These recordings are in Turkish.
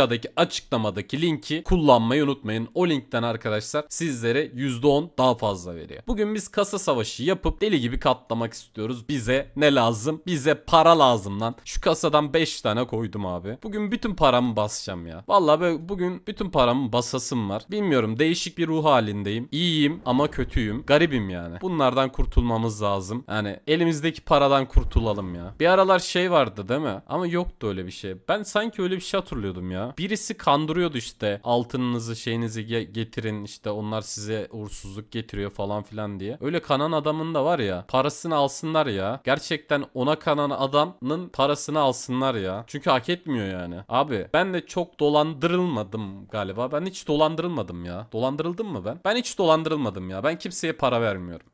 aşağıdaki açıklamadaki linki kullanmayı unutmayın. O linkten arkadaşlar sizlere %10 daha fazla veriyor. Bugün biz kasa savaşı yapıp deli gibi katlamak istiyoruz. Bize ne lazım? Bize para lazım lan. Şu kasadan 5 tane koydum abi. Bugün bütün paramı basacağım ya. Valla bugün bütün paramı basasım var. Bilmiyorum değişik bir ruh halindeyim. İyiyim ama kötüyüm. Garibim yani. Bunlardan kurtulmamız lazım. Yani elimizdeki paradan kurtulalım ya. Bir aralar şey vardı değil mi? Ama yoktu öyle bir şey. Ben sanki öyle bir şey hatırlıyordum ya birisi kandırıyordu işte altınınızı şeyinizi ge- getirin işte onlar size uğursuzluk getiriyor falan filan diye. Öyle kanan adamın da var ya parasını alsınlar ya. Gerçekten ona kanan adamın parasını alsınlar ya. Çünkü hak etmiyor yani. Abi ben de çok dolandırılmadım galiba. Ben hiç dolandırılmadım ya. Dolandırıldım mı ben? Ben hiç dolandırılmadım ya. Ben kimseye para vermiyorum.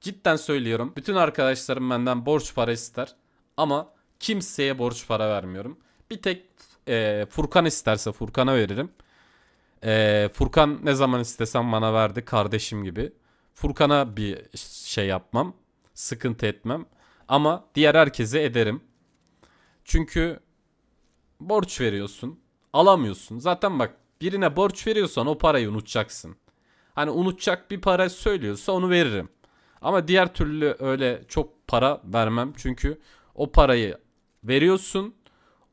Cidden söylüyorum. Bütün arkadaşlarım benden borç para ister. Ama kimseye borç para vermiyorum. Bir tek e, Furkan isterse Furkan'a veririm. E, Furkan ne zaman istesem bana verdi kardeşim gibi. Furkan'a bir şey yapmam. Sıkıntı etmem. Ama diğer herkese ederim. Çünkü borç veriyorsun. Alamıyorsun. Zaten bak birine borç veriyorsan o parayı unutacaksın. Hani unutacak bir para söylüyorsa onu veririm. Ama diğer türlü öyle çok para vermem. Çünkü o parayı veriyorsun.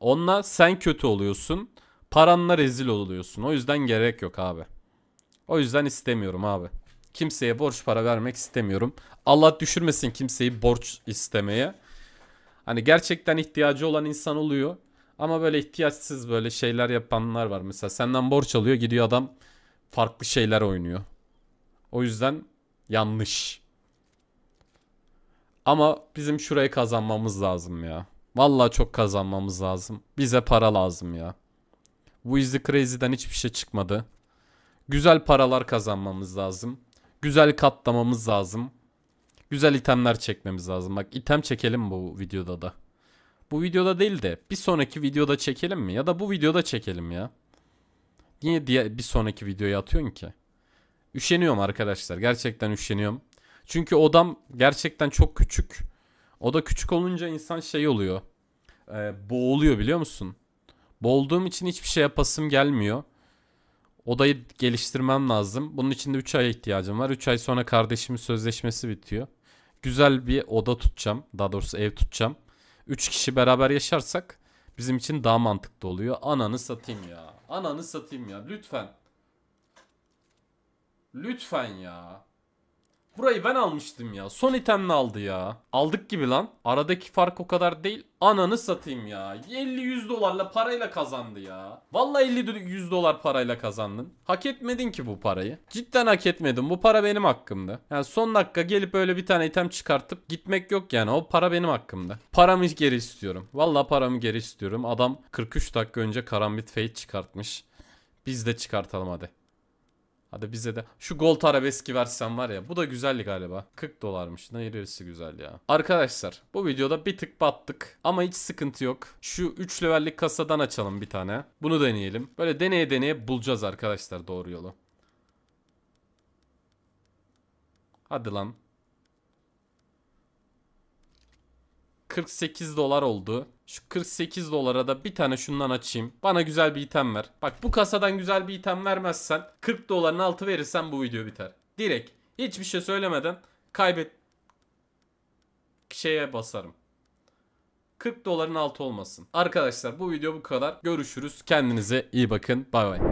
Onunla sen kötü oluyorsun. Paranla rezil oluyorsun. O yüzden gerek yok abi. O yüzden istemiyorum abi. Kimseye borç para vermek istemiyorum. Allah düşürmesin kimseyi borç istemeye. Hani gerçekten ihtiyacı olan insan oluyor. Ama böyle ihtiyaçsız böyle şeyler yapanlar var. Mesela senden borç alıyor gidiyor adam farklı şeyler oynuyor. O yüzden yanlış. Ama bizim şurayı kazanmamız lazım ya. Vallahi çok kazanmamız lazım. Bize para lazım ya. Bu Easy Crazy'den hiçbir şey çıkmadı. Güzel paralar kazanmamız lazım. Güzel katlamamız lazım. Güzel itemler çekmemiz lazım. Bak item çekelim bu videoda da. Bu videoda değil de bir sonraki videoda çekelim mi? Ya da bu videoda çekelim ya. Niye diye bir sonraki videoya atıyorsun ki? Üşeniyorum arkadaşlar. Gerçekten üşeniyorum. Çünkü odam gerçekten çok küçük. O da küçük olunca insan şey oluyor. E, boğuluyor biliyor musun? Boğulduğum için hiçbir şey yapasım gelmiyor. Odayı geliştirmem lazım. Bunun için de 3 aya ihtiyacım var. 3 ay sonra kardeşimin sözleşmesi bitiyor. Güzel bir oda tutacağım. Daha doğrusu ev tutacağım. 3 kişi beraber yaşarsak bizim için daha mantıklı oluyor. Ananı satayım ya. Ananı satayım ya. Lütfen. Lütfen ya. Burayı ben almıştım ya. Son itemle aldı ya. Aldık gibi lan. Aradaki fark o kadar değil. Ananı satayım ya. 50-100 dolarla parayla kazandı ya. Vallahi 50-100 dolar parayla kazandın. Hak etmedin ki bu parayı. Cidden hak etmedim. Bu para benim hakkımda. Yani son dakika gelip öyle bir tane item çıkartıp gitmek yok yani. O para benim hakkımda. Paramı geri istiyorum. Vallahi paramı geri istiyorum. Adam 43 dakika önce Karambit Fate çıkartmış. Biz de çıkartalım hadi. Hadi bize de şu gold arabeski versen var ya bu da güzeldi galiba. 40 dolarmış ne neresi güzel ya. Arkadaşlar bu videoda bir tık battık ama hiç sıkıntı yok. Şu 3 levellik kasadan açalım bir tane. Bunu deneyelim. Böyle deneye deneye bulacağız arkadaşlar doğru yolu. Hadi lan. 48 dolar oldu. Şu 48 dolara da bir tane şundan açayım. Bana güzel bir item ver. Bak bu kasadan güzel bir item vermezsen 40 doların altı verirsen bu video biter. Direkt hiçbir şey söylemeden kaybet şeye basarım. 40 doların altı olmasın. Arkadaşlar bu video bu kadar. Görüşürüz. Kendinize iyi bakın. Bay bay.